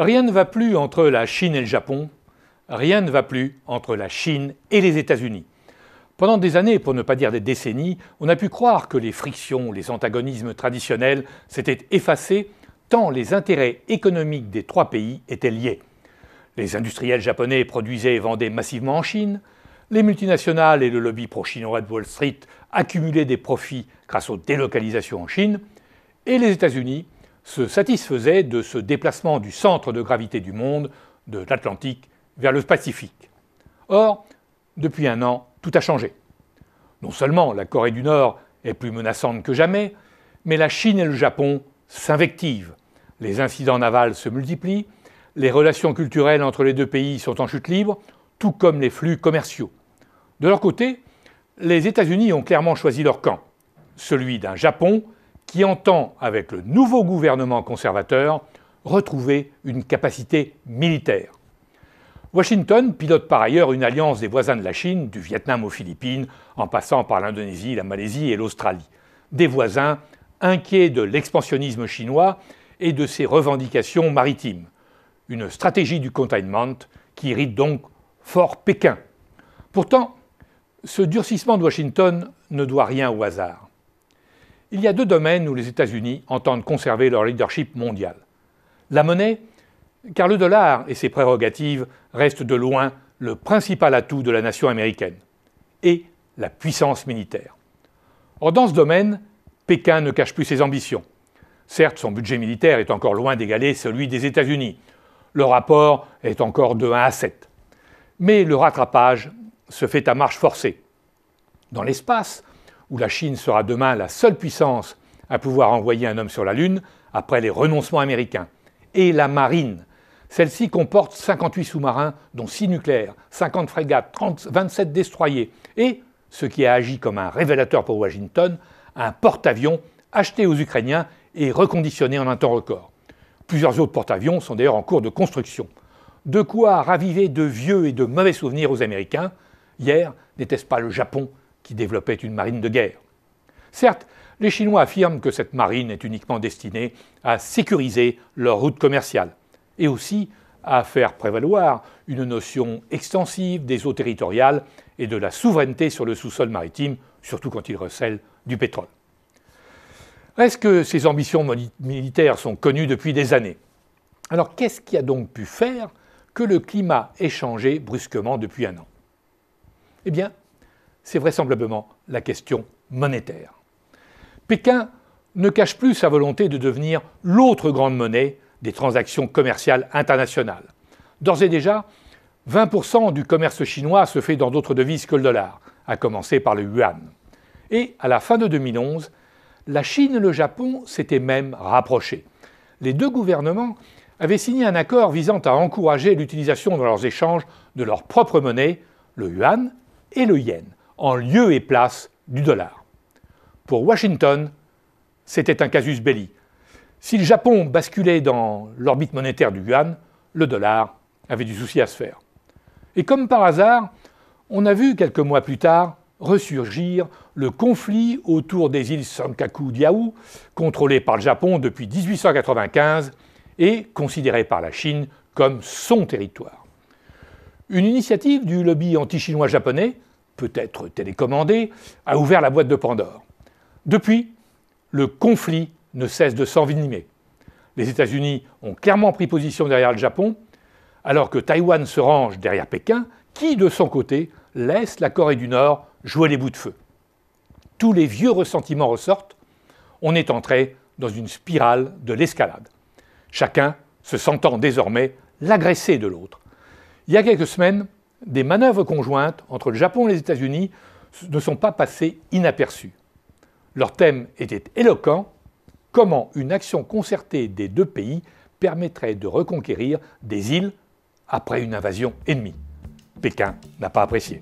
Rien ne va plus entre la Chine et le Japon, rien ne va plus entre la Chine et les États-Unis. Pendant des années, pour ne pas dire des décennies, on a pu croire que les frictions, les antagonismes traditionnels s'étaient effacés tant les intérêts économiques des trois pays étaient liés. Les industriels japonais produisaient et vendaient massivement en Chine, les multinationales et le lobby pro-chinois de Wall Street accumulaient des profits grâce aux délocalisations en Chine, et les États-Unis se satisfaisait de ce déplacement du centre de gravité du monde, de l'Atlantique vers le Pacifique. Or, depuis un an, tout a changé. Non seulement la Corée du Nord est plus menaçante que jamais, mais la Chine et le Japon s'invectivent. Les incidents navals se multiplient, les relations culturelles entre les deux pays sont en chute libre, tout comme les flux commerciaux. De leur côté, les États-Unis ont clairement choisi leur camp, celui d'un Japon qui entend, avec le nouveau gouvernement conservateur, retrouver une capacité militaire. Washington pilote par ailleurs une alliance des voisins de la Chine, du Vietnam aux Philippines, en passant par l'Indonésie, la Malaisie et l'Australie. Des voisins inquiets de l'expansionnisme chinois et de ses revendications maritimes. Une stratégie du containment qui irrite donc fort Pékin. Pourtant, ce durcissement de Washington ne doit rien au hasard. Il y a deux domaines où les États-Unis entendent conserver leur leadership mondial. La monnaie, car le dollar et ses prérogatives restent de loin le principal atout de la nation américaine, et la puissance militaire. Or, dans ce domaine, Pékin ne cache plus ses ambitions. Certes, son budget militaire est encore loin d'égaler celui des États-Unis. Le rapport est encore de 1 à 7. Mais le rattrapage se fait à marche forcée. Dans l'espace, où la Chine sera demain la seule puissance à pouvoir envoyer un homme sur la Lune après les renoncements américains. Et la marine. Celle-ci comporte 58 sous-marins, dont 6 nucléaires, 50 frégates, 27 destroyers et, ce qui a agi comme un révélateur pour Washington, un porte-avions acheté aux Ukrainiens et reconditionné en un temps record. Plusieurs autres porte-avions sont d'ailleurs en cours de construction. De quoi raviver de vieux et de mauvais souvenirs aux Américains. Hier, n'était-ce pas le Japon qui développait une marine de guerre. Certes, les Chinois affirment que cette marine est uniquement destinée à sécuriser leur route commerciale et aussi à faire prévaloir une notion extensive des eaux territoriales et de la souveraineté sur le sous-sol maritime, surtout quand il recèle du pétrole. Est-ce que ces ambitions militaires sont connues depuis des années Alors qu'est-ce qui a donc pu faire que le climat ait changé brusquement depuis un an Eh bien, c'est vraisemblablement la question monétaire. Pékin ne cache plus sa volonté de devenir l'autre grande monnaie des transactions commerciales internationales. D'ores et déjà, 20% du commerce chinois se fait dans d'autres devises que le dollar, à commencer par le yuan. Et à la fin de 2011, la Chine et le Japon s'étaient même rapprochés. Les deux gouvernements avaient signé un accord visant à encourager l'utilisation dans leurs échanges de leur propre monnaie, le yuan et le yen, en lieu et place du dollar. Pour Washington, c'était un casus belli. Si le Japon basculait dans l'orbite monétaire du yuan, le dollar avait du souci à se faire. Et comme par hasard, on a vu quelques mois plus tard ressurgir le conflit autour des îles sankaku diaou contrôlées par le Japon depuis 1895 et considérées par la Chine comme son territoire. Une initiative du lobby anti-chinois japonais peut-être télécommandé, a ouvert la boîte de Pandore. Depuis, le conflit ne cesse de s'envenimer. Les États-Unis ont clairement pris position derrière le Japon, alors que Taïwan se range derrière Pékin, qui, de son côté, laisse la Corée du Nord jouer les bouts de feu. Tous les vieux ressentiments ressortent, on est entré dans une spirale de l'escalade, chacun se sentant désormais l'agressé de l'autre. Il y a quelques semaines, des manœuvres conjointes entre le Japon et les États-Unis ne sont pas passées inaperçues. Leur thème était éloquent, comment une action concertée des deux pays permettrait de reconquérir des îles après une invasion ennemie. Pékin n'a pas apprécié.